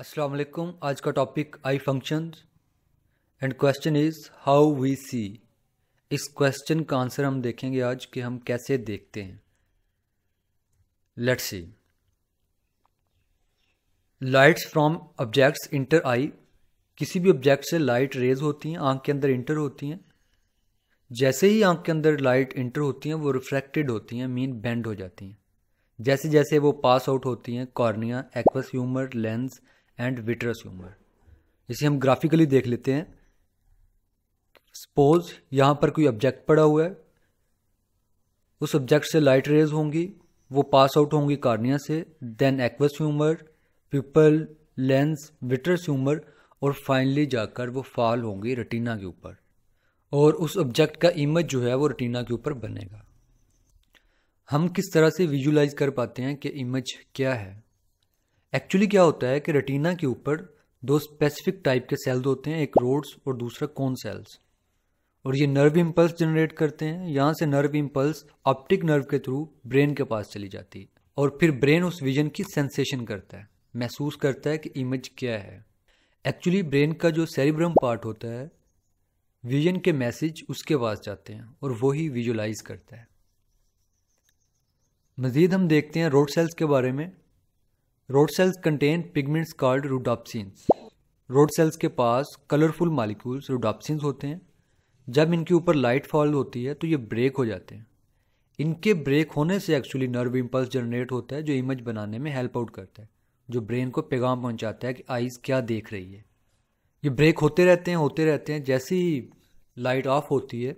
अस्सलाम वालेकुम आज का topic eye function and question is how we see इस क्वेश्चन का आंसर हम देखेंगे आज कि हम कैसे देखते हैं let's see lights from objects enter eye किसी भी ऑब्जेक्ट से लाइट रेज होती हैं आंख के अंदर इंटर होती हैं जैसे ही आंख के अंदर लाइट इंटर होती हैं वो रिफ्रैक्टेड होती हैं मीन बेंड हो जाती हैं जैसे जैसे वो पास आउट होती हैं cornea aqueous humour lens and vitreous humour इसे हम ग्राफिकली देख लेते हैं सपोज यहाँ पर कोई ऑब्जेक्ट पड़ा हुआ है उस ऑब्जेक्ट से लाइट रेज होंगी वो पास आउट होंगी कार्निया से then aqueous humour pupil lens vitreous humour और फाइनली जाकर वो फॉल होंगी रटीना के ऊपर और उस ऑब्जेक्ट का इमेज जो है वो रटीना के ऊपर बनेगा हम किस तरह से विजुलाइज कर पाते हैं कि इमेज क्या है एक्चुअली क्या होता है कि रेटिना के ऊपर दो स्पेसिफिक टाइप के सेल्स होते हैं एक रोड्स और दूसरा कौन सेल्स और ये नर्व इम्पल्स जनरेट करते हैं यहाँ से नर्व इम्पल्स ऑप्टिक नर्व के थ्रू ब्रेन के पास चली जाती है और फिर ब्रेन उस विजन की सेंसेशन करता है महसूस करता है कि इमेज क्या है एक्चुअली ब्रेन का जो सेरिब्रम पार्ट होता है विजन के मैसेज उसके पास जाते हैं और वो ही विजुलाइज करता है मज़ीद हम देखते हैं रोड सेल्स के बारे में rod cells contain pigments called rhodopsins rod cells के पास कलरफुल मालिक्यूल्स रूडाप्सिन्स होते हैं जब इनके ऊपर लाइट फॉल होती है तो ये ब्रेक हो जाते हैं इनके ब्रेक होने से एक्चुअली नर्व इम्पल्स जनरेट होता है जो इमेज बनाने में हेल्प आउट करता है जो ब्रेन को पैगाम पहुंचाता है कि आइज़ क्या देख रही है ये ब्रेक होते रहते हैं होते रहते हैं जैसे ही लाइट ऑफ होती है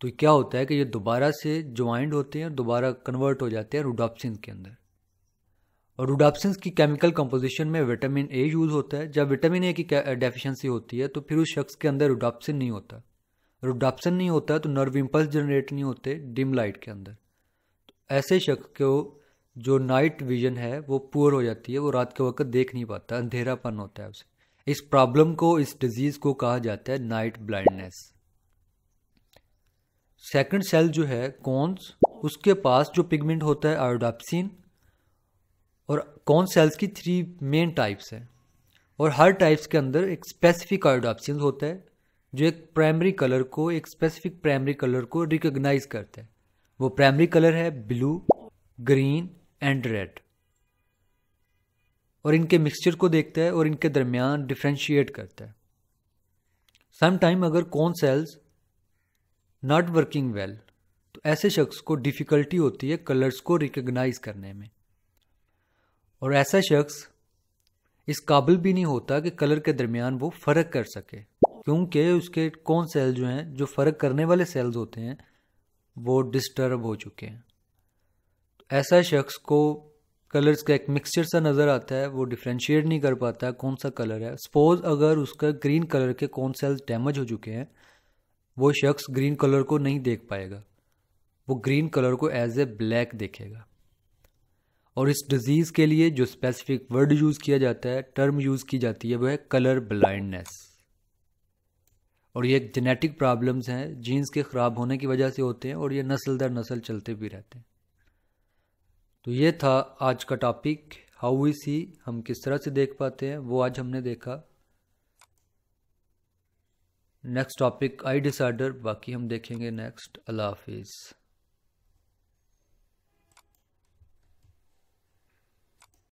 तो क्या होता है कि ये दोबारा से ज्वाइंट होते हैं और दोबारा कन्वर्ट हो जाते हैं रूडॉपसिन के अंदर रूडाप्सिन की केमिकल कंपोजिशन में विटामिन ए यूज़ होता है जब विटामिन ए की डेफिशिएंसी होती है तो फिर उस शख्स के अंदर रूडाप्सिन नहीं होता रूडाप्सिन नहीं होता तो नर्व इम्पल्स जनरेट नहीं होते डिम लाइट के अंदर तो ऐसे शख्स को जो नाइट विजन है वो पुअर हो जाती है वो रात के वक्त देख नहीं पाता अंधेरापन होता है उसे इस प्रॉब्लम को इस डिजीज़ को कहा जाता है नाइट ब्लाइंडनेस सेकंड सेल जो है कॉन्स उसके पास जो पिगमेंट होता है आयोडापसिन और कौन सेल्स की थ्री मेन टाइप्स हैं और हर टाइप्स के अंदर एक स्पेसिफिक ऑप्शन होता है जो एक प्राइमरी कलर को एक स्पेसिफिक प्राइमरी कलर को रिकग्नाइज करता है वो प्राइमरी कलर है ब्लू ग्रीन एंड रेड और इनके मिक्सचर को देखता है और इनके दरमियान डिफ्रेंशिएट करता है समटाइम अगर cone cells not working well तो ऐसे शख्स को डिफ़िकल्टी होती है कलर्स को रिकोगनाइज करने में और ऐसा शख्स इस काबिल भी नहीं होता कि कलर के दरमियान वो फ़र्क कर सके क्योंकि उसके कौन सेल जो हैं जो फ़र्क करने वाले सेल्स होते हैं वो डिस्टर्ब हो चुके हैं तो ऐसा शख्स को कलर्स का एक मिक्सचर सा नज़र आता है वो डिफ्रेंशिएट नहीं कर पाता कौन सा कलर है सपोज अगर उसका ग्रीन कलर के कौन सेल्स डैमेज हो चुके हैं वो शख्स ग्रीन कलर को नहीं देख पाएगा वो ग्रीन कलर को एज ए ब्लैक देखेगा और इस डिज़ीज़ के लिए जो स्पेसिफिक वर्ड यूज़ किया जाता है टर्म यूज़ की जाती है वह है कलर ब्लाइंडनेस और ये जेनेटिक प्रॉब्लम्स हैं जीन्स के ख़राब होने की वजह से होते हैं और ये नस्ल दर नस्ल चलते भी रहते हैं तो ये था आज का टॉपिक हाउ वी सी हम किस तरह से देख पाते हैं वो आज हमने देखा नेक्स्ट टॉपिक आई डिसऑर्डर बाकी हम देखेंगे नेक्स्ट अल्लाह हाफिज़